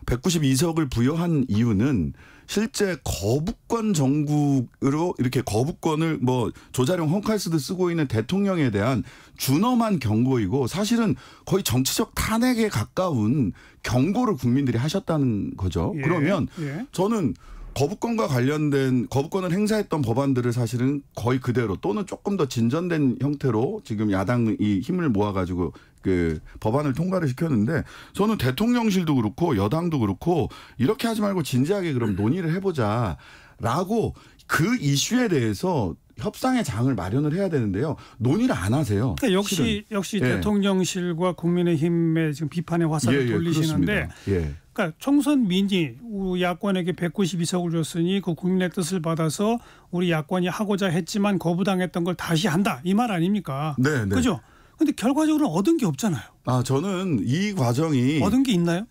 192석을 부여한 이유는 실제 거부권 정국으로 이렇게 거부권을 뭐 조자룡 헝칼스도 쓰고 있는 대통령에 대한 준엄한 경고이고 사실은 거의 정치적 탄핵에 가까운 경고를 국민들이 하셨다는 거죠. 예. 그러면 예. 저는 거부권과 관련된 거부권을 행사했던 법안들을 사실은 거의 그대로 또는 조금 더 진전된 형태로 지금 야당이 힘을 모아가지고 그 법안을 통과를 시켰는데 저는 대통령실도 그렇고 여당도 그렇고 이렇게 하지 말고 진지하게 그럼 논의를 해보자라고 그 이슈에 대해서 협상의 장을 마련을 해야 되는데요. 논의를 안 하세요. 그 역시 실은. 역시 예. 대통령실과 국민의힘의 지금 비판의 화살을 예, 예, 돌리시는데 예. 그러니까 총선 민이 우 야권에게 192석을 줬으니 그 국민의 뜻을 받아서 우리 야권이 하고자 했지만 거부당했던 걸 다시 한다 이 말 아닙니까? 네, 네. 그죠? 근데 결과적으로 얻은 게 없잖아요. 아 저는 이 과정이 얻은 게 있나요?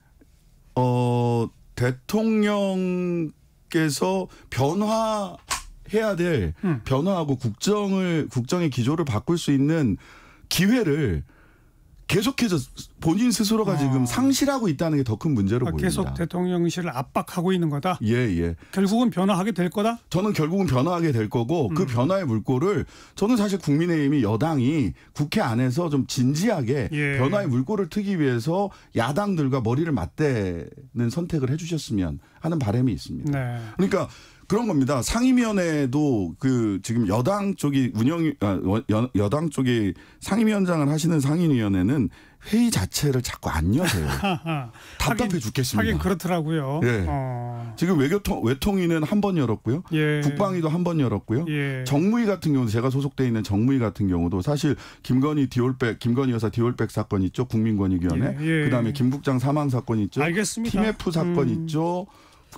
어 대통령께서 변화해야 될 음. 변화하고 국정을 국정의 기조를 바꿀 수 있는 기회를 계속해서 본인 스스로가 어. 지금 상실하고 있다는 게 더 큰 문제로 아, 보입니다. 계속 대통령실을 압박하고 있는 거다. 예, 예. 결국은 변화하게 될 거다. 저는 결국은 변화하게 될 거고 그 음. 그 변화의 물꼬를 저는 사실 국민의힘이 여당이 국회 안에서 좀 진지하게 예. 변화의 물꼬를 트기 위해서 야당들과 머리를 맞대는 선택을 해주셨으면 하는 바람이 있습니다. 네. 그러니까. 그런 겁니다. 상임위원회도 그 지금 여당 쪽이 운영 아, 여당 쪽이 상임위원장을 하시는 상임위원회는 회의 자체를 자꾸 안 여세요. [LAUGHS] 답답해 하긴, 죽겠습니다. 하긴 그렇더라고요. 예. 어. 지금 외교통 외통위는 한 번 열었고요. 예. 국방위도 한 번 열었고요. 예. 정무위 같은 경우도 제가 소속돼 있는 정무위 같은 경우도 사실 김건희 디올백 김건희 여사 디올백 사건 있죠. 국민권익위원회. 예, 예. 그다음에 김국장 사망 사건 있죠. 알겠습니다. 팀F 사건 음. 있죠.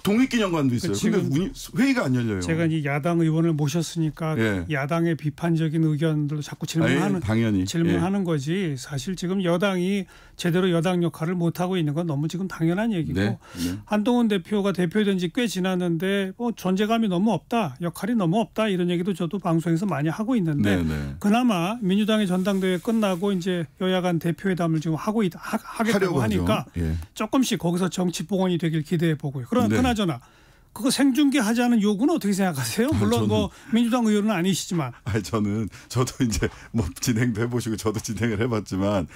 독립기념관도 있어요. 그런데 그러니까 회의가 안 열려요. 제가 이 야당 의원을 모셨으니까 예. 야당의 비판적인 의견들도 자꾸 질문하는 아, 예, 질문하는 예. 거지. 사실 지금 여당이 제대로 여당 역할을 못 하고 있는 건 너무 지금 당연한 얘기고 네. 네. 한동훈 대표가 대표된 지 꽤 지났는데 뭐 존재감이 너무 없다, 역할이 너무 없다 이런 얘기도 저도 방송에서 많이 하고 있는데 네, 네. 그나마 민주당의 전당대회 끝나고 이제 여야간 대표회담을 지금 하고 있, 하, 하겠다고 하니까 예. 조금씩 거기서 정치 봉원이 되길 기대해 보고요. 그런데 그나저나 그거 생중계 하자는 요구는 어떻게 생각하세요? 물론 아, 저는, 뭐 민주당 의원은 아니시지만. 아 [LAUGHS] 아니, 저는 저도 이제 뭐 진행도 해보시고 저도 진행을 해봤지만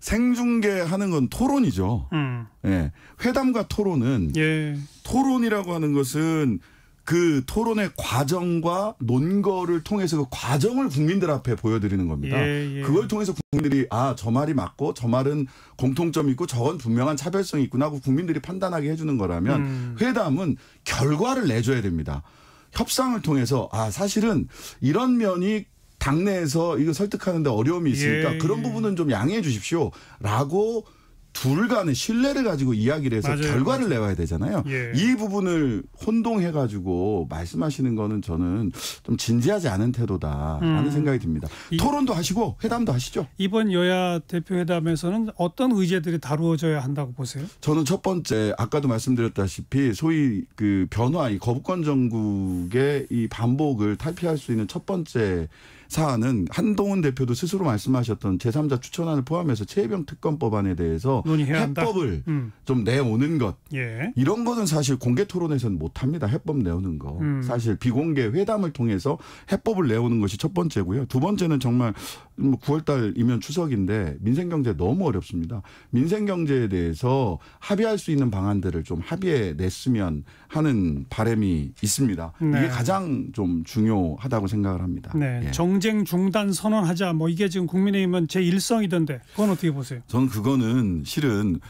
생중계하는 건 토론이죠. 음. 예, 회담과 토론은 예. 토론이라고 하는 것은 그 토론의 과정과 논거를 통해서 그 과정을 국민들 앞에 보여드리는 겁니다. 예, 예. 그걸 통해서 국민들이 아 저 말이 맞고 저 말은 공통점이 있고 저건 분명한 차별성이 있구나 하고 국민들이 판단하게 해주는 거라면 음. 회담은 결과를 내줘야 됩니다. 협상을 통해서 아 사실은 이런 면이 당내에서 이거 설득하는데 어려움이 있으니까 예, 그런 예. 부분은 좀 양해해 주십시오라고 둘 간의 신뢰를 가지고 이야기를 해서 맞아요. 결과를 맞아요. 내와야 되잖아요. 예. 이 부분을 혼동해가지고 말씀하시는 거는 저는 좀 진지하지 않은 태도다라는 음. 생각이 듭니다. 토론도 하시고 회담도 하시죠. 이번 여야 대표 회담에서는 어떤 의제들이 다루어져야 한다고 보세요? 저는 첫 번째 아까도 말씀드렸다시피 소위 그 변화 이 거부권 정국의 이 반복을 탈피할 수 있는 첫 번째 사안은 한동훈 대표도 스스로 말씀하셨던 제3자 추천안을 포함해서 최병 특검 법안에 대해서 해법을 음. 좀 내오는 것 예. 이런 거는 사실 공개 토론에서는 못합니다. 해법 내오는 거 음. 사실 비공개 회담을 통해서 해법을 내오는 것이 첫 번째고요. 두 번째는 정말 9월달이면 뭐 추석인데 민생 경제 너무 어렵습니다. 민생 경제에 대해서 합의할 수 있는 방안들을 좀 합의해 냈으면 하는 바램이 있습니다. 네. 이게 가장 좀 중요하다고 생각을 합니다. 네. 예. 정쟁 중단 선언하자 뭐 이게 지금 국민의힘은 제 일성이던데 그건 어떻게 보세요? 저는 그거는 실은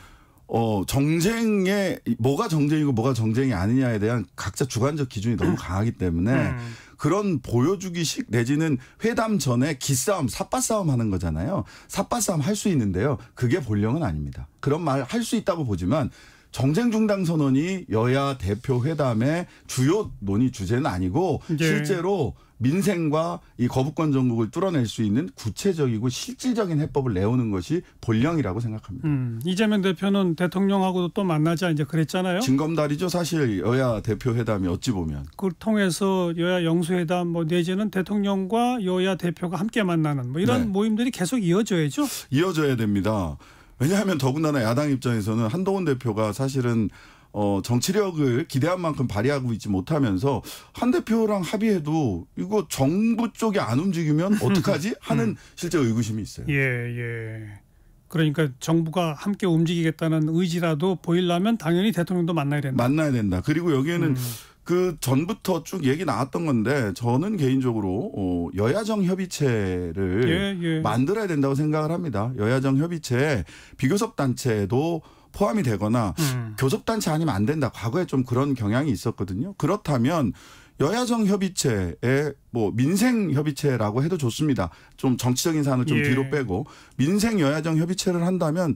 어 정쟁에 뭐가 정쟁이고 뭐가 정쟁이 아니냐에 대한 각자 주관적 기준이 너무 강하기 때문에 음. 그런 보여주기식 내지는 회담 전에 기싸움, 삿바싸움 하는 거잖아요. 삿바싸움 할 수 있는데요. 그게 본령은 아닙니다. 그런 말 할 수 있다고 보지만 정쟁 중단 선언이 여야 대표 회담의 주요 논의 주제는 아니고 네. 실제로 민생과 이 거부권 정국을 뚫어낼 수 있는 구체적이고 실질적인 해법을 내오는 것이 본령이라고 생각합니다. 음, 이재명 대표는 대통령하고도 또 만나자 이제 그랬잖아요. 진검다리죠 사실 여야 대표 회담이 어찌 보면. 그걸 통해서 여야 영수 회담 뭐 내지는 대통령과 여야 대표가 함께 만나는 뭐 이런 네. 모임들이 계속 이어져야죠. 이어져야 됩니다. 왜냐하면 더군다나 야당 입장에서는 한동훈 대표가 사실은 어, 정치력을 기대한 만큼 발휘하고 있지 못하면서 한 대표랑 합의해도 이거 정부 쪽이 안 움직이면 [LAUGHS] 어떡하지 하는 음. 실제 의구심이 있어요. 예, 예. 그러니까 정부가 함께 움직이겠다는 의지라도 보이려면 당연히 대통령도 만나야 된다. 만나야 된다. 그리고 여기에는 음. 그 전부터 쭉 얘기 나왔던 건데 저는 개인적으로 어, 여야정 협의체를 예, 예. 만들어야 된다고 생각을 합니다. 여야정 협의체에 비교섭 단체도 포함이 되거나 음. 교섭 단체 아니면 안 된다. 과거에 좀 그런 경향이 있었거든요. 그렇다면 여야정 협의체에 뭐 민생 협의체라고 해도 좋습니다. 좀 정치적인 사안을 좀 예. 뒤로 빼고 민생 여야정 협의체를 한다면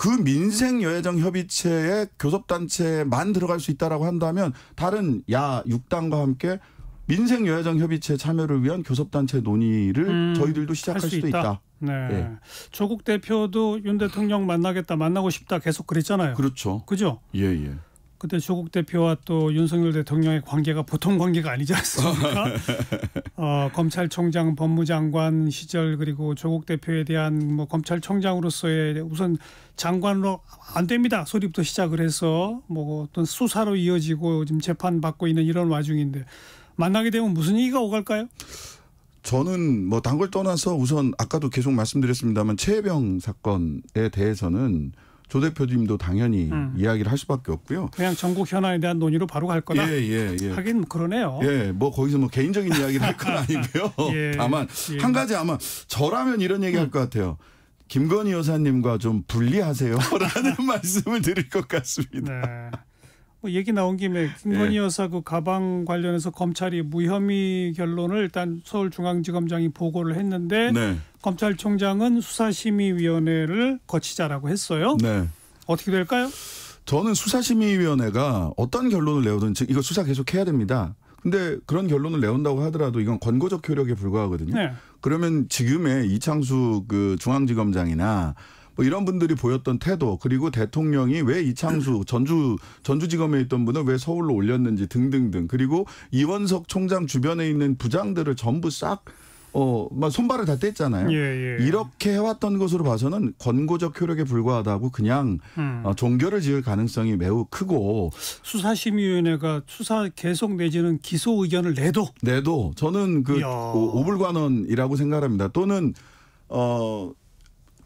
그 민생 여야정 협의체에 교섭단체만 들어갈 수 있다라고 한다면 다른 야6당과 함께 민생 여야정 협의체 참여를 위한 교섭단체 논의를 음, 저희들도 시작할 수 수도 있다. 있다. 네. 네. 조국 대표도 윤 대통령 만나겠다 만나고 싶다 계속 그랬잖아요. 그렇죠. 그죠? 예 예. 그때 조국 대표와 또 윤석열 대통령의 관계가 보통 관계가 아니지 않습니까? [LAUGHS] 어, 검찰총장, 법무장관 시절 그리고 조국 대표에 대한 뭐 검찰총장으로서의 우선 장관으로 안 됩니다 소리부터 시작을 해서 뭐 어떤 수사로 이어지고 지금 재판 받고 있는 이런 와중인데 만나게 되면 무슨 얘기가 오갈까요? 저는 뭐단걸 떠나서 우선 아까도 계속 말씀드렸습니다만 최혜병 사건에 대해서는 조 대표님도 당연히 음. 이야기를 할 수밖에 없고요. 그냥 전국 현안에 대한 논의로 바로 갈 거다. 예예예. 예, 예. 하긴 그러네요. 예, 뭐 거기서 뭐 개인적인 이야기를 할 건 [LAUGHS] 아니고요. 예, 다만 예. 한 가지 아마 저라면 이런 얘기할 음. 것 같아요. 김건희 여사님과 좀 분리하세요라는 [LAUGHS] 말씀을 드릴 것 같습니다. 네. 뭐 얘기 나온 김에 김건희 네. 여사 그 가방 관련해서 검찰이 무혐의 결론을 일단 서울중앙지검장이 보고를 했는데 네. 검찰총장은 수사심의위원회를 거치자라고 했어요. 네. 어떻게 될까요? 저는 수사심의위원회가 어떤 결론을 내오든 지 이거 수사 계속 해야 됩니다. 근데 그런 결론을 내온다고 하더라도 이건 권고적 효력에 불과하거든요. 네. 그러면 지금의 이창수 그 중앙지검장이나 뭐 이런 분들이 보였던 태도 그리고 대통령이 왜 이창수 [CLEARS THROAT] 전주 전주지검에 있던 분을 왜 서울로 올렸는지 등등등 그리고 이원석 총장 주변에 있는 부장들을 전부 싹 어, 막 손발을 다 뗐잖아요. 예, 예. 이렇게 해왔던 것으로 봐서는 권고적 효력에 불과하다고 그냥 음. 어, 종결을 지을 가능성이 매우 크고 수사심의위원회가 수사 계속 내지는 기소 의견을 내도 내도 저는 그 오, 오불관원이라고 생각합니다. 또는 어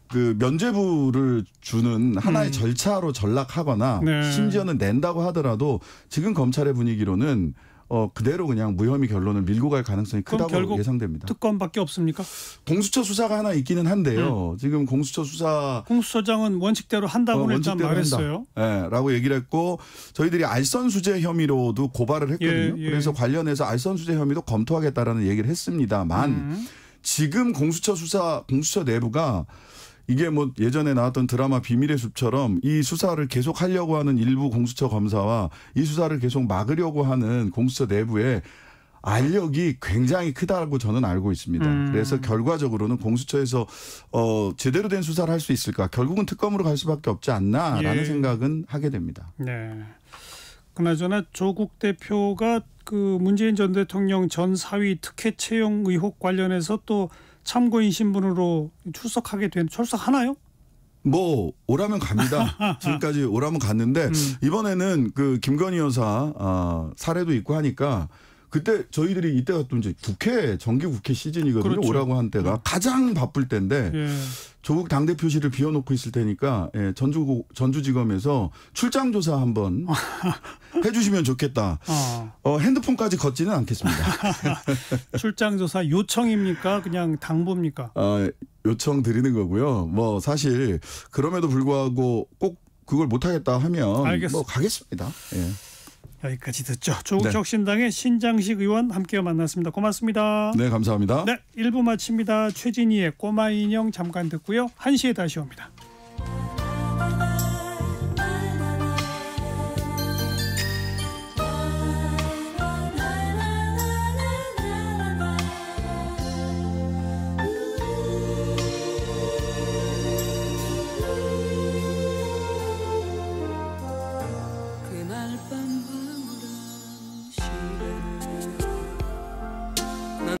그 면제부를 주는 하나의 음. 절차로 전락하거나 네. 심지어는 낸다고 하더라도 지금 검찰의 분위기로는 어 그대로 그냥 무혐의 결론을 밀고 갈 가능성이 크다고 예상됩니다. 특검밖에 없습니까? 공수처 수사가 하나 있기는 한데요. 음. 지금 공수처 수사 공수처장은 원칙대로 한다고 어, 일단 말했어요. 예라고 얘기를 했고 저희들이 알선 수재 혐의로도 고발을 했거든요. 예, 예. 그래서 관련해서 알선 수재 혐의도 검토하겠다라는 얘기를 했습니다만 음. 지금 공수처 수사 공수처 내부가 이게 뭐 예전에 나왔던 드라마 비밀의 숲처럼 이 수사를 계속 하려고 하는 일부 공수처 검사와 이 수사를 계속 막으려고 하는 공수처 내부에 알력이 굉장히 크다고 저는 알고 있습니다. 음. 그래서 결과적으로는 공수처에서 어 제대로 된 수사를 할 수 있을까? 결국은 특검으로 갈 수밖에 없지 않나라는 예. 생각은 하게 됩니다. 네. 그나저나 조국 대표가 그 문재인 전 대통령 전 사위 특혜 채용 의혹 관련해서 또 참고인 신분으로 출석하게 된 출석하나요? 뭐 오라면 갑니다. [LAUGHS] 지금까지 오라면 갔는데 음. 이번에는 그 김건희 여사 어, 사례도 있고 하니까 그때 저희들이 이때가 또 이제 국회 정기 국회 시즌이거든요. 그렇죠. 오라고 한 때가 음. 가장 바쁠 때인데 예. 조국 당 대표실을 비워놓고 있을 테니까 예, 전주 전주지검에서 출장 조사 한번 [LAUGHS] 해주시면 좋겠다. 어. 어, 핸드폰까지 걷지는 않겠습니다. [LAUGHS] 출장 조사 요청입니까? 그냥 당부입니까? 어, 아, 요청 드리는 거고요. 뭐 사실 그럼에도 불구하고 꼭 그걸 못하겠다 하면 뭐 알겠습니다. 뭐 가겠습니다. 예. 여기까지 듣죠. 조국혁신당의 네. 신장식 의원 함께 만났습니다. 고맙습니다. 네, 감사합니다. 네, 1부 마칩니다. 최진희의 꼬마 인형 잠깐 듣고요. 1시에 다시 옵니다.